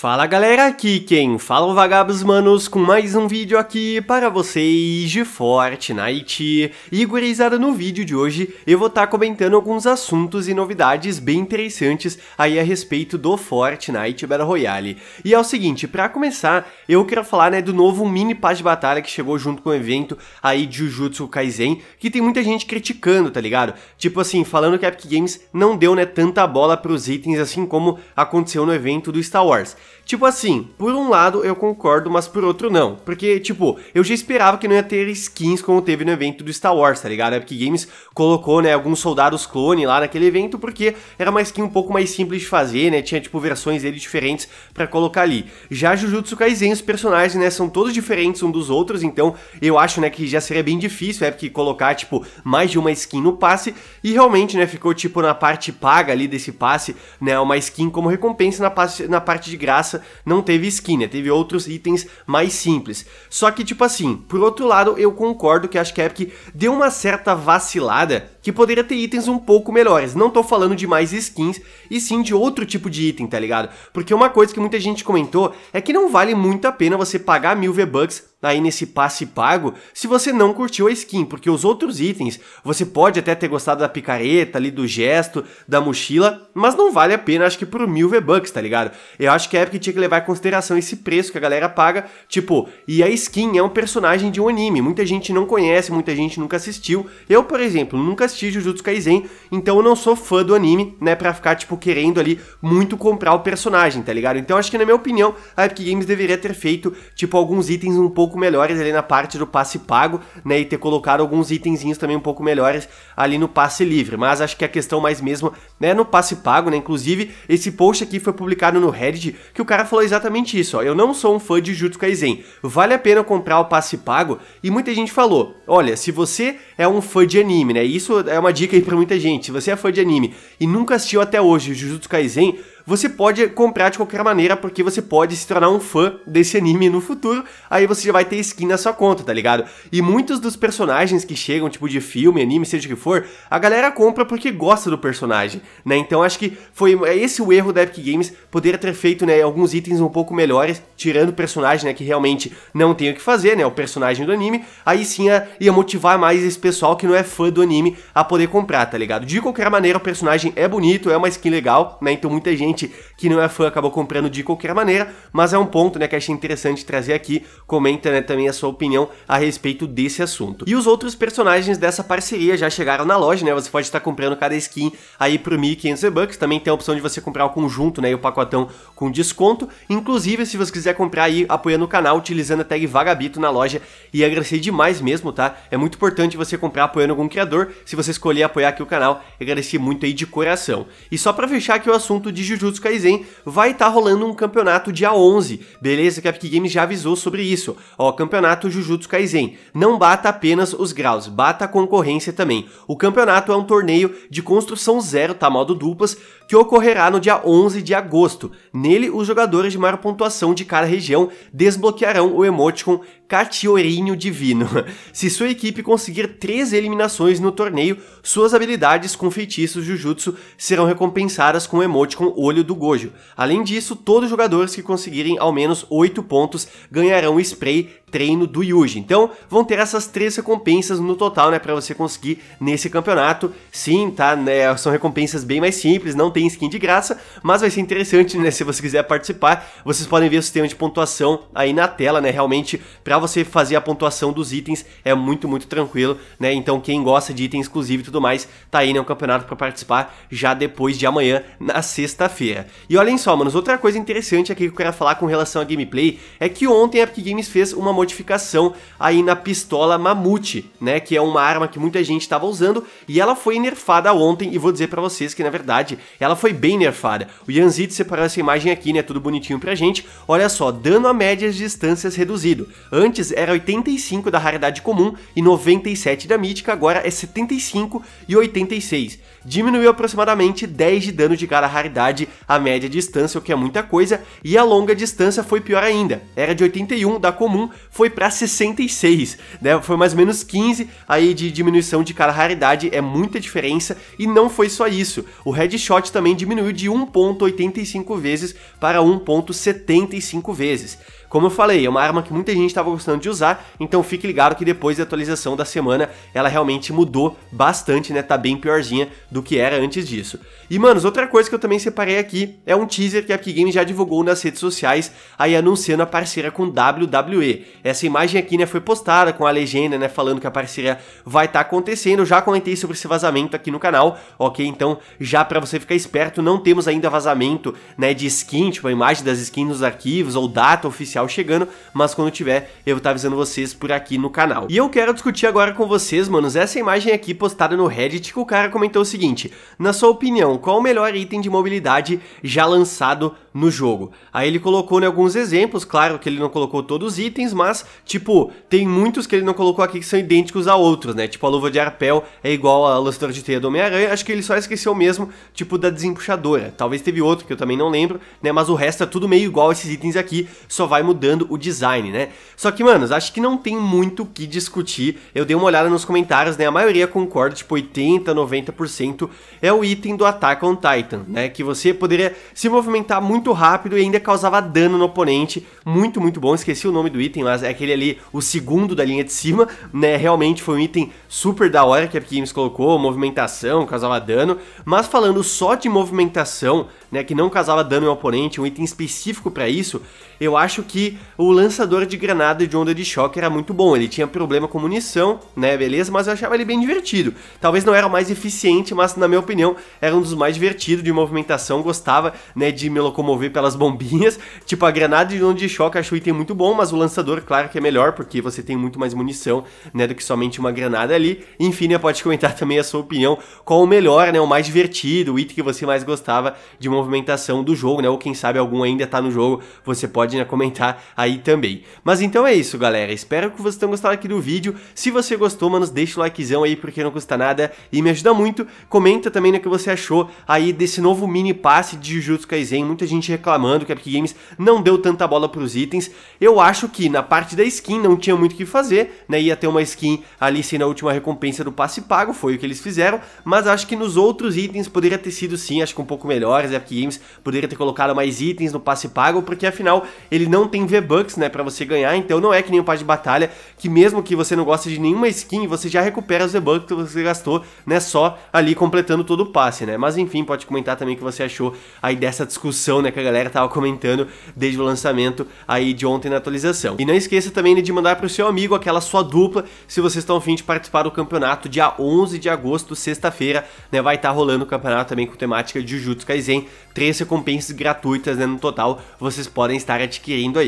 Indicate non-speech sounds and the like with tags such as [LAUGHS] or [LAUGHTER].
Fala galera, aqui quem fala é o Vagabos Manos com mais um vídeo aqui para vocês de Fortnite. E gurizada, no vídeo de hoje eu vou estar tá comentando alguns assuntos e novidades bem interessantes aí a respeito do Fortnite Battle Royale. E é o seguinte, para começar, eu quero falar né, do novo mini paz de batalha que chegou junto com o evento aí de Jujutsu Kaisen, que tem muita gente criticando, tá ligado? Tipo assim, falando que a Epic Games não deu né, tanta bola para os itens assim como aconteceu no evento do Star Wars. Tipo assim, por um lado eu concordo, mas por outro não. Porque, tipo, eu já esperava que não ia ter skins como teve no evento do Star Wars, tá ligado? A Epic Games colocou, né, alguns soldados clone lá naquele evento porque era uma skin um pouco mais simples de fazer, né? Tinha, tipo, versões dele diferentes para colocar ali. Já Jujutsu Kaisen, os personagens, né, são todos diferentes um dos outros, então eu acho, né, que já seria bem difícil a Epic colocar, tipo, mais de uma skin no passe e realmente, né, ficou, tipo, na parte paga ali desse passe, né, uma skin como recompensa na, passe, na parte de graça graça, não teve skin, né? Teve outros itens mais simples. Só que, tipo assim, por outro lado, eu concordo que acho que a Epic deu uma certa vacilada que poderia ter itens um pouco melhores. Não tô falando de mais skins, e sim de outro tipo de item, tá ligado? Porque uma coisa que muita gente comentou é que não vale muito a pena você pagar mil V-Bucks aí nesse passe pago se você não curtiu a skin, porque os outros itens você pode até ter gostado da picareta ali, do gesto, da mochila, mas não vale a pena, acho que por mil V-Bucks, tá ligado? Eu acho que a Epic tinha que levar em consideração esse preço que a galera paga, tipo, e a skin é um personagem de um anime, muita gente não conhece, muita gente nunca assistiu, eu, por exemplo, nunca assisti Jujutsu Kaisen, então eu não sou fã do anime, né, pra ficar, tipo, querendo ali muito comprar o personagem, tá ligado? Então acho que, na minha opinião, a Epic Games deveria ter feito, tipo, alguns itens um pouco pouco melhores ali na parte do passe pago, né, e ter colocado alguns itenzinhos também um pouco melhores ali no passe livre, mas acho que a questão mais mesmo, né, no passe pago, né, inclusive esse post aqui foi publicado no Reddit, que o cara falou exatamente isso, ó, eu não sou um fã de Jutsu Kaisen, vale a pena comprar o passe pago? E muita gente falou, olha, se você é um fã de anime, né, isso é uma dica aí pra muita gente, se você é fã de anime e nunca assistiu até hoje Jujutsu Kaisen, você pode comprar de qualquer maneira, porque você pode se tornar um fã desse anime no futuro, aí você já vai ter skin na sua conta, tá ligado? E muitos dos personagens que chegam, tipo de filme, anime, seja o que for, a galera compra porque gosta do personagem, né? Então acho que foi é esse o erro da Epic Games, poderia ter feito, né, alguns itens um pouco melhores, tirando o personagem, né, que realmente não tem o que fazer, né, o personagem do anime, aí sim ia motivar mais esse pessoal que não é fã do anime a poder comprar, tá ligado? De qualquer maneira, o personagem é bonito, é uma skin legal, né? Então muita gente gente que não é fã acabou comprando de qualquer maneira, mas é um ponto, né, que achei interessante trazer aqui. Comenta, né, também a sua opinião a respeito desse assunto. E os outros personagens dessa parceria já chegaram na loja, né? Você pode estar comprando cada skin aí por 1.500 bucks. Também tem a opção de você comprar o conjunto, né, e o pacotão com desconto. Inclusive, se você quiser comprar aí apoiando o canal, utilizando a tag Vagabito na loja, e agradecer demais mesmo, tá? É muito importante você comprar apoiando algum criador. Se você escolher apoiar aqui o canal, agradecer muito aí de coração. E só para fechar aqui o assunto de Jujutsu Jujutsu Kaisen, vai estar tá rolando um campeonato dia 11, beleza? Que a Epic Games já avisou sobre isso. Ó, campeonato Jujutsu Kaisen. Não bata apenas os graus, bata a concorrência também. O campeonato é um torneio de construção zero, tá? Modo duplas, que ocorrerá no dia 11 de agosto. Nele, os jogadores de maior pontuação de cada região desbloquearão o emoticon Catiorinho Divino. Se sua equipe conseguir três eliminações no torneio, suas habilidades com feitiços Jujutsu serão recompensadas com o com Olho do Gojo. Além disso, todos os jogadores que conseguirem ao menos 8 pontos ganharão o spray treino do Yuji. Então, vão ter essas três recompensas no total, né, para você conseguir nesse campeonato. Sim, tá, né, são recompensas bem mais simples, não tem skin de graça, mas vai ser interessante, né, se você quiser participar. Vocês podem ver o sistema de pontuação aí na tela, né? Realmente para você fazer a pontuação dos itens é muito, muito tranquilo, né? Então, quem gosta de item exclusivo e tudo mais, tá aí, né, um campeonato para participar já depois de amanhã, na sexta-feira. E olhem só, manos, outra coisa interessante aqui que eu quero falar com relação à gameplay é que ontem a Epic Games fez uma modificação aí na pistola Mamute, né? Que é uma arma que muita gente estava usando e ela foi nerfada ontem e vou dizer para vocês que na verdade ela foi bem nerfada. O Yanzit separou essa imagem aqui, né? Tudo bonitinho pra gente. Olha só, dano a médias distâncias reduzido. Antes era 85 da raridade comum e 97 da mítica, agora é 75 e 86. Diminuiu aproximadamente 10 de dano de cada raridade a média distância, o que é muita coisa, e a longa distância foi pior ainda. Era de 81 da comum foi para 66, né? Foi mais ou menos 15 aí de diminuição de cada raridade, é muita diferença e não foi só isso. O headshot também diminuiu de 1.85 vezes para 1.75 vezes. Como eu falei, é uma arma que muita gente estava gostando de usar, então fique ligado que depois da atualização da semana ela realmente mudou bastante, né? Tá bem piorzinha do que era antes disso. E, manos, outra coisa que eu também separei aqui é um teaser que a Epic Games já divulgou nas redes sociais, aí anunciando a parceria com WWE. Essa imagem aqui, né, foi postada com a legenda, né, falando que a parceria vai estar tá acontecendo. Eu já comentei sobre esse vazamento aqui no canal, ok? Então, já para você ficar esperto, não temos ainda vazamento, né, de skin, tipo a imagem das skins nos arquivos ou data oficial chegando, mas quando tiver, eu vou estar avisando vocês por aqui no canal. E eu quero discutir agora com vocês, manos, essa imagem aqui postada no Reddit que o cara comentou o seguinte: "Na sua opinião, qual o melhor item de mobilidade já lançado no jogo?". Aí ele colocou né, alguns exemplos, claro que ele não colocou todos os itens, mas tipo, tem muitos que ele não colocou aqui que são idênticos a outros, né? Tipo a luva de arpel é igual a lançadora de teia do Homem-Aranha, acho que ele só esqueceu mesmo, tipo da desempuxadora. Talvez teve outro que eu também não lembro, né? Mas o resto é tudo meio igual esses itens aqui, só vai mudando o design, né? Só que, manos, acho que não tem muito o que discutir. Eu dei uma olhada nos comentários, né? A maioria concorda, tipo 80, 90% é o item do Attack on Titan, né? Que você poderia se movimentar muito rápido e ainda causava dano no oponente. Muito, muito bom. Esqueci o nome do item, mas é aquele ali, o segundo da linha de cima, né? Realmente foi um item super da hora que a Epic Games colocou, movimentação, causava dano. Mas falando só de movimentação, né, que não causava dano no oponente, um item específico para isso, eu acho que que o lançador de granada de onda de choque era muito bom. Ele tinha problema com munição, né, beleza? Mas eu achava ele bem divertido. Talvez não era o mais eficiente, mas na minha opinião era um dos mais divertidos de movimentação. Gostava, né, de me locomover pelas bombinhas. [LAUGHS] Tipo, a granada de onda de choque acho o item muito bom, mas o lançador, claro que é melhor, porque você tem muito mais munição, né, do que somente uma granada ali. Enfim, né, pode comentar [LAUGHS] também a sua opinião. Qual o melhor, né, o mais divertido, o item que você mais gostava de movimentação do jogo, né? Ou quem sabe algum ainda tá no jogo, você pode né, comentar Tá aí também. Mas então é isso, galera. Espero que vocês tenham gostado aqui do vídeo. Se você gostou, mano, deixa o likezão aí porque não custa nada e me ajuda muito. Comenta também no que você achou aí desse novo mini passe de Jujutsu Kaisen. Muita gente reclamando que a Epic Games não deu tanta bola pros itens. Eu acho que na parte da skin não tinha muito o que fazer, né? Ia ter uma skin ali sendo a última recompensa do passe pago, foi o que eles fizeram, mas acho que nos outros itens poderia ter sido sim, acho que um pouco melhores. A Epic Games poderia ter colocado mais itens no passe pago, porque afinal ele não tem tem V-Bucks, né, para você ganhar, então não é que nem o Paz de Batalha, que mesmo que você não goste de nenhuma skin, você já recupera os V-Bucks que você gastou, né, só ali completando todo o passe, né. Mas enfim, pode comentar também o que você achou aí dessa discussão, né, que a galera tava comentando desde o lançamento aí de ontem na atualização. E não esqueça também né, de mandar pro seu amigo aquela sua dupla, se vocês estão afim de participar do campeonato dia 11 de agosto, sexta-feira, né, vai estar tá rolando o campeonato também com temática de Jujutsu Kaisen, três recompensas gratuitas, né, no total, vocês podem estar adquirindo aí